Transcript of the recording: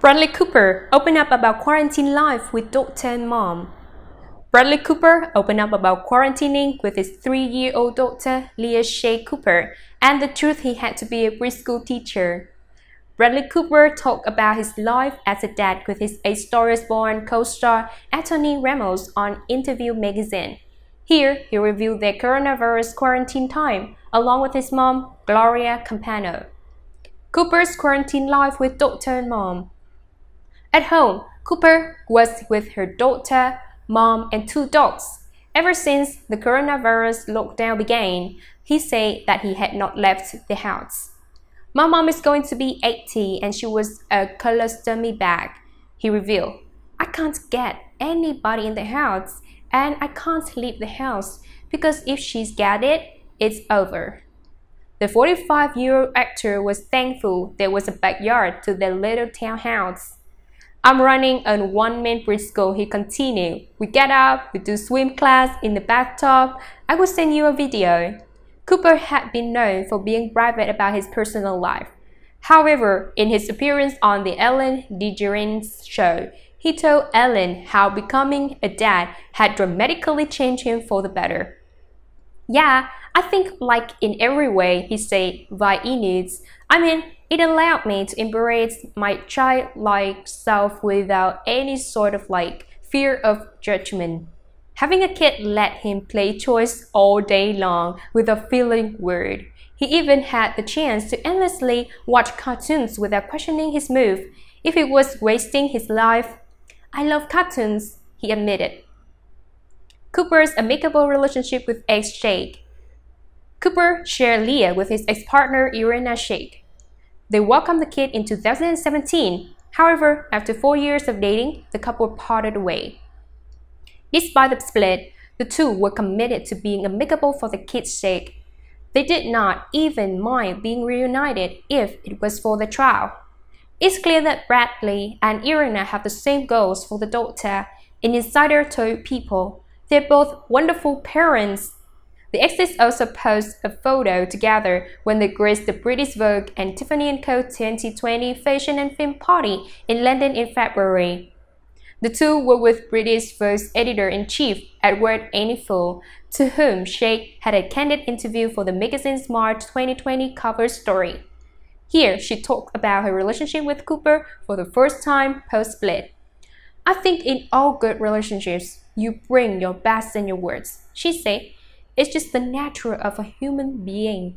Bradley Cooper opened up about quarantine life with daughter and mom. Bradley Cooper opened up about quarantining with his three-year-old daughter, Leah Shay Cooper, and the truth he had to be a preschool teacher. Bradley Cooper talked about his life as a dad with his A Star is Born co-star Anthony Ramos on Interview magazine. Here, he reviewed their coronavirus quarantine time, along with his mom, Gloria Campano. Cooper's quarantine life with daughter and mom at home, Cooper was with her daughter, mom, and two dogs. Ever since the coronavirus lockdown began, he said that he had not left the house. My mom is going to be 80 and she was a colostomy bag, he revealed. I can't get anybody in the house and I can't leave the house because if she's got it, it's over. The 45 year old actor was thankful there was a backyard to their little townhouse. I'm running on one man Briscoe, he continued. We get up, we do swim class in the bathtub. I will send you a video. Cooper had been known for being private about his personal life. However, in his appearance on the Ellen DeGeneres show, he told Ellen how becoming a dad had dramatically changed him for the better. Yeah, I think like in every way, he said, why he needs. I mean, it allowed me to embrace my childlike self without any sort of like fear of judgment. Having a kid let him play toys all day long without feeling word. He even had the chance to endlessly watch cartoons without questioning his move if it was wasting his life. I love cartoons, he admitted. Cooper's amicable relationship with ex Shake. Cooper shared Leah with his ex partner Irina Shake, they welcomed the kid in 2017. However, after four years of dating, the couple parted away. Despite the split, the two were committed to being amicable for the kid's sake. They did not even mind being reunited if it was for the trial. It's clear that Bradley and Irina have the same goals for the daughter, an insider told People. They're both wonderful parents the exes also posed a photo together when they graced the British Vogue and Tiffany & Co 2020 Fashion and Film Party in London in February. The two were with British Vogue's editor-in-chief, Edward Anifold, to whom Sheikh had a candid interview for the magazine's March 2020 cover story. Here, she talked about her relationship with Cooper for the first time post-split. I think in all good relationships, you bring your best and your worst," she said it's just the nature of a human being